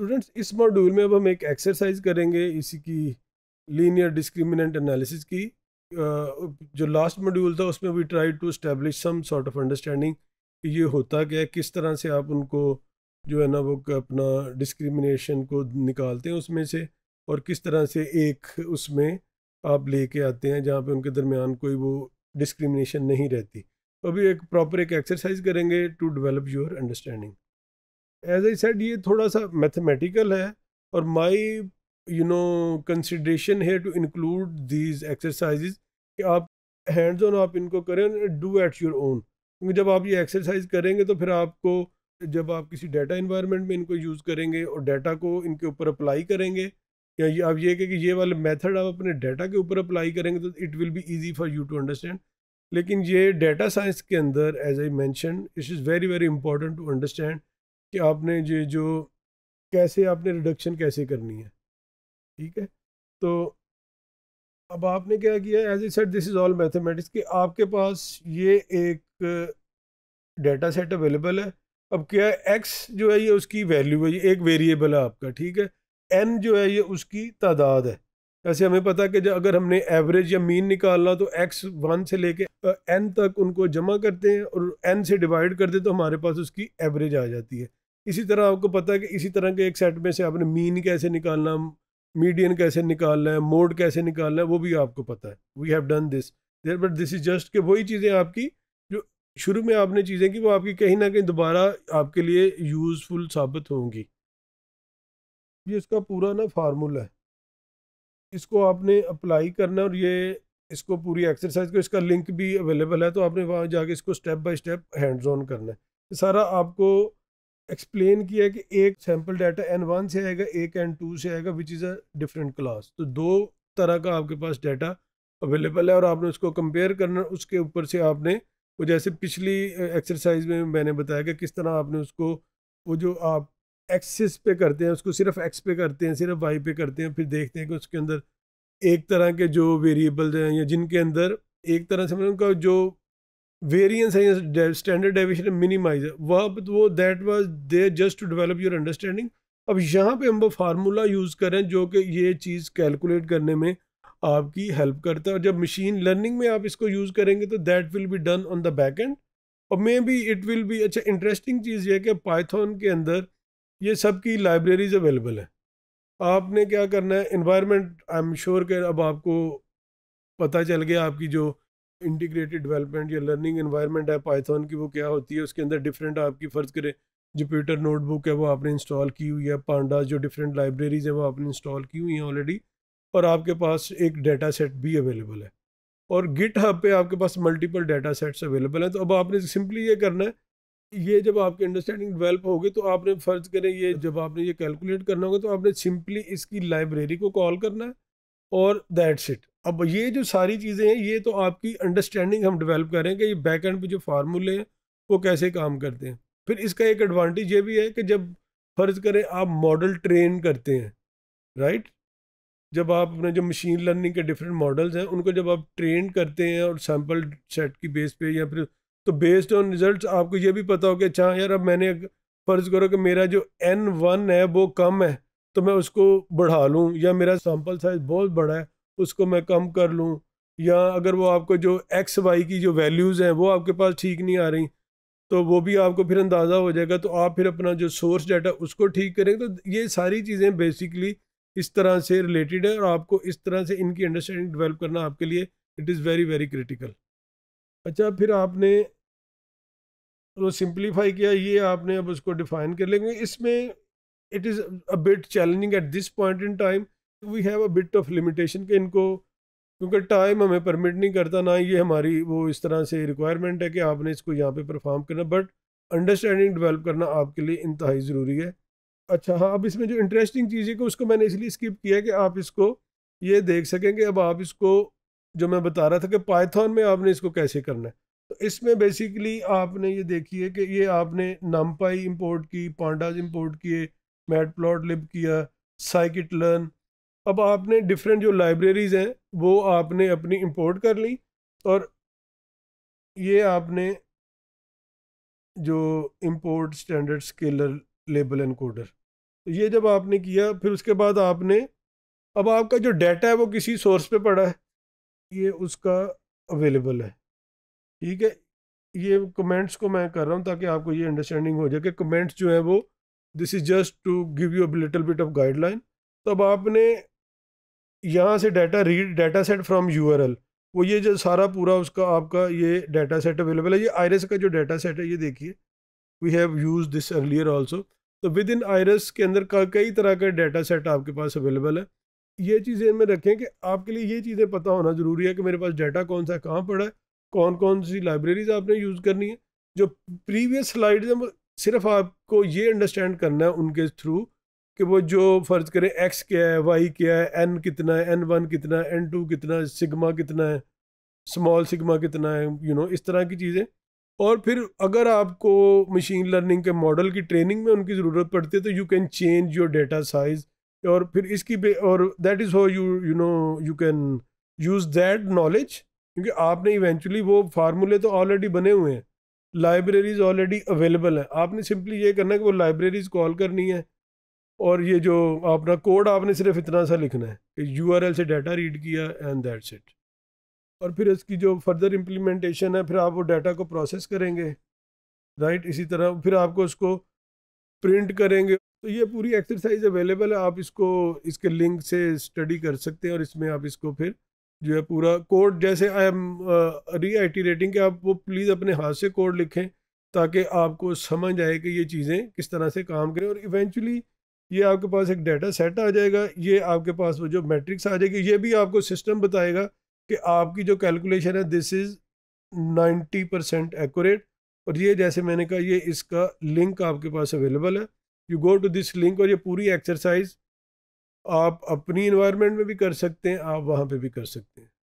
students इस module में अब हम एक एक्सरसाइज करेंगे इसी की लीनियर डिस्क्रिमिनेंट एनालिसिस की जो लास्ट मॉड्यूल था उसमें we try to establish some sort of understanding कि ये होता क्या है किस तरह से आप उनको जो है ना वो अपना डिस्क्रिमिनेशन को निकालते हैं उसमें से और किस तरह से एक उसमें आप लेके आते हैं जहाँ पर उनके दरमियान कोई वो डिस्क्रिमिनेशन नहीं रहती तो अभी एक प्रॉपर एक एक्सरसाइज करेंगे to develop your understanding as I said ये थोड़ा सा मैथमेटिकल है और माई यू नो कंसिड्रेशन है टू इंक्लूड दीज एक्सरसाइज कि आप हैंड्स ऑन आप इनको करें डू एट योर ओन क्योंकि जब आप ये एक्सरसाइज करेंगे तो फिर आपको जब आप किसी डाटा इन्वायरमेंट में इनको यूज़ करेंगे और डाटा को इनके ऊपर अप्लाई करेंगे या ये आप ये कि ये वाले मेथड आप अपने डाटा के ऊपर अप्लाई करेंगे तो it will be easy for you to understand लेकिन ये डाटा साइंस के अंदर as I mention it is very very important to understand कि आपने ये जो कैसे आपने रिडक्शन कैसे करनी है ठीक है तो अब आपने क्या किया as a set this is all mathematics कि आपके पास ये एक डेटा सेट अवेलेबल है अब क्या है एक्स जो है ये उसकी वैल्यू है ये एक वेरिएबल है आपका ठीक है एन जो है ये उसकी तादाद है ऐसे हमें पता है कि अगर हमने एवरेज या मीन निकालना तो एक्स वन से लेके एन तक उनको जमा करते हैं और एन से डिवाइड करते हैं तो हमारे पास उसकी एवरेज आ जाती है इसी तरह आपको पता है कि इसी तरह के एक सेट में से आपने मीन कैसे निकालना मीडियन कैसे निकालना है मोड कैसे निकालना है वो भी आपको पता है we have done this there but this is just कि वही चीज़ें आपकी जो शुरू में आपने चीज़ें की वो आपकी कहीं ना कहीं दोबारा आपके लिए यूज़फुल साबित होंगी ये इसका पूरा ना फार्मूला है इसको आपने अप्लाई करना और ये इसको पूरी एक्सरसाइज को इसका लिंक भी अवेलेबल है तो आपने वहाँ जाके इसको step by step hands on करना है सारा आपको एक्सप्लेन किया कि एक सैम्पल डाटा एन वन से आएगा एक एन टू से आएगा which is a different class तो दो तरह का आपके पास डाटा अवेलेबल है और आपने उसको कंपेयर करना उसके ऊपर से आपने वो जैसे पिछली एक्सरसाइज में मैंने बताया कि किस तरह आपने उसको वो जो आप एक्सिस पे करते हैं उसको सिर्फ एक्स पे करते हैं सिर्फ वाई पे करते हैं फिर देखते हैं कि उसके अंदर एक तरह के जो वेरिएबल्स हैं या जिनके अंदर एक तरह से मतलब उनका जो वेरियंस है standard मिनिमाइज है वह अब वो that was there just to develop your understanding अब यहाँ पे हम वो फार्मूला यूज़ करें जो कि ये चीज़ कैलकुलेट करने में आपकी हेल्प करता है और जब मशीन लर्निंग में आप इसको यूज़ करेंगे तो that will be done on the back end और maybe it will be अच्छा इंटरेस्टिंग चीज़ यह कि पाइथन के अंदर ये सब की लाइब्रेरीज अवेलेबल हैं आपने क्या करना है इन्वायरमेंट आई एम श्योर कि अब आपको पता चल गया आपकी जो इंटीग्रेटेड डेवलपमेंट या लर्निंग एनवायरनमेंट है पाइथन की वो क्या होती है उसके अंदर डिफरेंट आपकी फ़र्ज़ करें जुपिटर नोटबुक है वो आपने इंस्टॉल की हुई है पांडा जो डिफरेंट लाइब्रेरीज़ हैं वो आपने इंस्टॉल की हुई हैं ऑलरेडी और आपके पास एक डेटा सेट भी अवेलेबल है और गिट हब पे आपके पास मल्टीपल डेटा सेट्स अवेलेबल हैं तो अब आपने सिंपली ये करना है ये जब आपकी अंडरस्टैंडिंग डेवलप होगी तो आपने फ़र्ज़ करें ये जब आपने ये कैलकुलेट करना होगा तो आपने सिंपली इसकी लाइब्रेरी को कॉल करना है और दैट्स इट अब ये जो सारी चीज़ें हैं ये तो आपकी अंडरस्टैंडिंग हम डेवलप करें कि ये बैक एंड पे जो फार्मूले हैं वो कैसे काम करते हैं फिर इसका एक एडवांटेज ये भी है कि जब फ़र्ज़ करें आप मॉडल ट्रेन करते हैं राइट जब आप अपने जो मशीन लर्निंग के डिफरेंट मॉडल्स हैं उनको जब आप ट्रेन करते हैं और सैम्पल सेट की बेस पे या फिर तो बेस्ड ऑन रिजल्ट आपको ये भी पता हो कि अच्छा यार अब मैंने फ़र्ज़ करो कि मेरा जो एन वन है वो कम है तो मैं उसको बढ़ा लूँ या मेरा सैम्पल साइज़ बहुत बड़ा है उसको मैं कम कर लूँ या अगर वो आपको जो एक्स वाई की जो वैल्यूज़ हैं वो आपके पास ठीक नहीं आ रही तो वो भी आपको फिर अंदाज़ा हो जाएगा तो आप फिर अपना जो सोर्स डाटा उसको ठीक करेंगे तो ये सारी चीज़ें बेसिकली इस तरह से रिलेटेड है और आपको इस तरह से इनकी अंडरस्टैंडिंग डेवलप करना आपके लिए it is very very critical अच्छा फिर आपने तो सिंप्लीफाई किया ये आपने अब उसको डिफाइन कर लेंगे इसमें it is a bit challenging at this point in time we have a bit of limitation कि इनको क्योंकि टाइम हमें परमिट नहीं करता ना ये हमारी वो इस तरह से रिक्वायरमेंट है कि आपने इसको यहाँ पे परफॉर्म करना बट अंडरस्टैंडिंग डेवलप करना आपके लिए इंतहाई ज़रूरी है अच्छा हाँ अब इसमें जो इंटरेस्टिंग चीज़ है कि उसको मैंने इसलिए स्किप किया कि आप इसको ये देख सकें कि अब आप इसको जो मैं बता रहा था कि पाइथन में आपने इसको कैसे करना है तो इसमें बेसिकली आपने ये देखी है कि ये आपने नामपाई इम्पोर्ट की पांडाज इम्पोर्ट किए मैट प्लॉट लिप किया साइकिट लर्न अब आपने डिफरेंट जो लाइब्रेरीज़ हैं वो आपने अपनी इंपोर्ट कर ली और ये आपने जो import standard scaler label encoder तो ये जब आपने किया फिर उसके बाद आपने अब आपका जो डाटा है वो किसी सोर्स पे पड़ा है ये उसका अवेलेबल है ठीक है ये कमेंट्स को मैं कर रहा हूँ ताकि आपको ये अंडरस्टैंडिंग हो जाए कि कमेंट्स जो है वो this is just to give you a little bit of guideline तब आपने यहाँ से data read data set from you वो ये जो सारा पूरा उसका आपका ये डाटा सेट अवेलेबल है ये आयरस का जो डाटा सेट है ये देखिए we have use this earlier also तो विद इन आयरस के अंदर का कई तरह का डाटा सेट आपके पास अवेलेबल है ये चीज़ें में रखें कि आपके लिए ये चीज़ें पता होना ज़रूरी है कि मेरे पास डाटा कौन सा कहाँ पड़ा है कौन कौन सी लाइब्रेरीज आपने यूज़ करनी है जो प्रीवियस स्लाइड सिर्फ आपको ये अंडरस्टैंड करना है उनके थ्रू कि वो जो फ़र्ज़ करें एक्स क्या है वाई क्या है एन कितना है एन वन कितना है एन टू कितना है सिग्मा कितना है स्मॉल सिग्मा कितना है यू you नो know, इस तरह की चीज़ें और फिर अगर आपको मशीन लर्निंग के मॉडल की ट्रेनिंग में उनकी ज़रूरत पड़ती है तो you can change your data size और फिर इसकी और दैट इज़ हो you you know you can use that knowledge क्योंकि आपने इवेंचुअली वो फार्मूले तो ऑलरेडी बने हुए हैं लाइब्रेरीज़ ऑलरेडी अवेलेबल हैं आपने सिंपली ये करना है कि वो लाइब्रेरीज़ कॉल करनी है और ये जो अपना कोड आपने सिर्फ इतना सा लिखना है कि यू से डाटा रीड किया एंड दैट्स इट और फिर इसकी जो फर्दर इम्प्लीमेंटेशन है फिर आप वो डाटा को प्रोसेस करेंगे राइट इसी तरह फिर आपको उसको प्रिंट करेंगे तो ये पूरी एक्सरसाइज अवेलेबल है आप इसको इसके लिंक से स्टडी कर सकते हैं और इसमें आप इसको फिर जो है पूरा कोड जैसे आई एम री आई रेटिंग आप वो प्लीज़ अपने हाथ से कोड लिखें ताकि आपको समझ आए कि ये चीज़ें किस तरह से काम करें और इवेंचुअली ये आपके पास एक डाटा सेट आ जाएगा ये आपके पास वो जो मैट्रिक्स आ जाएगी ये भी आपको सिस्टम बताएगा कि आपकी जो कैलकुलेशन है this is ninety percent accurate और ये जैसे मैंने कहा ये इसका लिंक आपके पास अवेलेबल है you go to this link और ये पूरी एक्सरसाइज आप अपनी इन्वायरमेंट में भी कर सकते हैं आप वहाँ पर भी कर सकते हैं